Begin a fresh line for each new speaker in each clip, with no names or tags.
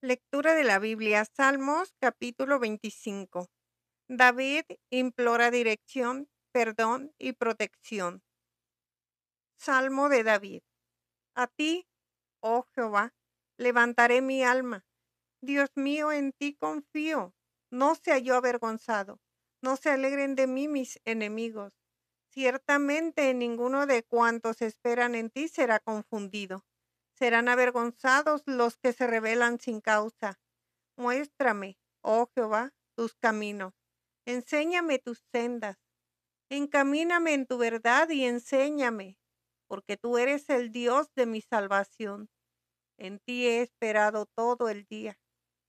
Lectura de la Biblia, Salmos capítulo 25. David implora dirección, perdón y protección. Salmo de David. A ti, oh Jehová, levantaré mi alma. Dios mío, en ti confío. No sea yo avergonzado. No se alegren de mí mis enemigos. Ciertamente ninguno de cuantos esperan en ti será confundido. Serán avergonzados los que se rebelan sin causa. Muéstrame, oh Jehová, tus caminos. Enséñame tus sendas. Encamíname en tu verdad y enséñame, porque tú eres el Dios de mi salvación. En ti he esperado todo el día.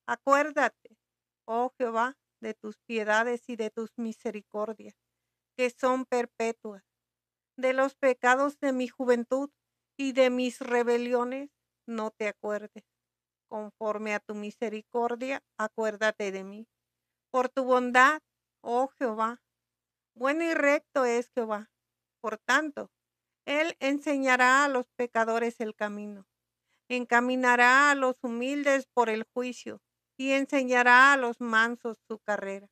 Acuérdate, oh Jehová, de tus piedades y de tus misericordias, que son perpetuas, de los pecados de mi juventud y de mis rebeliones no te acuerdes. Conforme a tu misericordia, acuérdate de mí. Por tu bondad, oh Jehová, bueno y recto es Jehová. Por tanto, Él enseñará a los pecadores el camino, encaminará a los humildes por el juicio y enseñará a los mansos su carrera.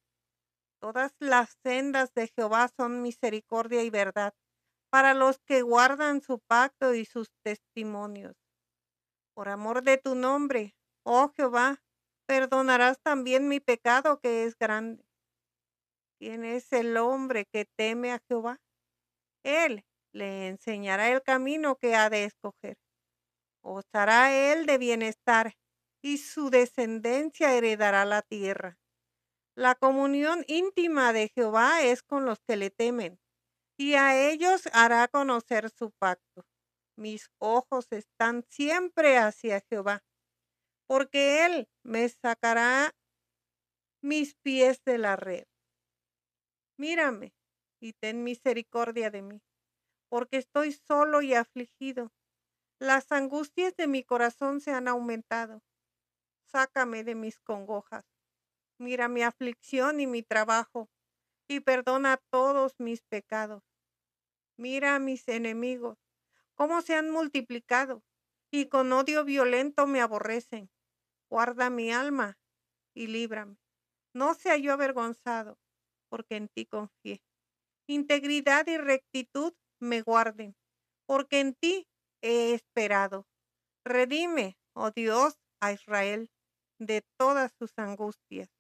Todas las sendas de Jehová son misericordia y verdad para los que guardan su pacto y sus testimonios. Por amor de tu nombre, oh Jehová, perdonarás también mi pecado que es grande. ¿Quién es el hombre que teme a Jehová? Él le enseñará el camino que ha de escoger. Osará él de bienestar y su descendencia heredará la tierra. La comunión íntima de Jehová es con los que le temen y a ellos hará conocer su pacto. Mis ojos están siempre hacia Jehová, porque Él me sacará mis pies de la red. Mírame y ten misericordia de mí, porque estoy solo y afligido. Las angustias de mi corazón se han aumentado. Sácame de mis congojas. Mira mi aflicción y mi trabajo y perdona todos mis pecados. Mira a mis enemigos, cómo se han multiplicado, y con odio violento me aborrecen. Guarda mi alma y líbrame. No sea yo avergonzado, porque en ti confié. Integridad y rectitud me guarden, porque en ti he esperado. Redime, oh Dios, a Israel de todas sus angustias.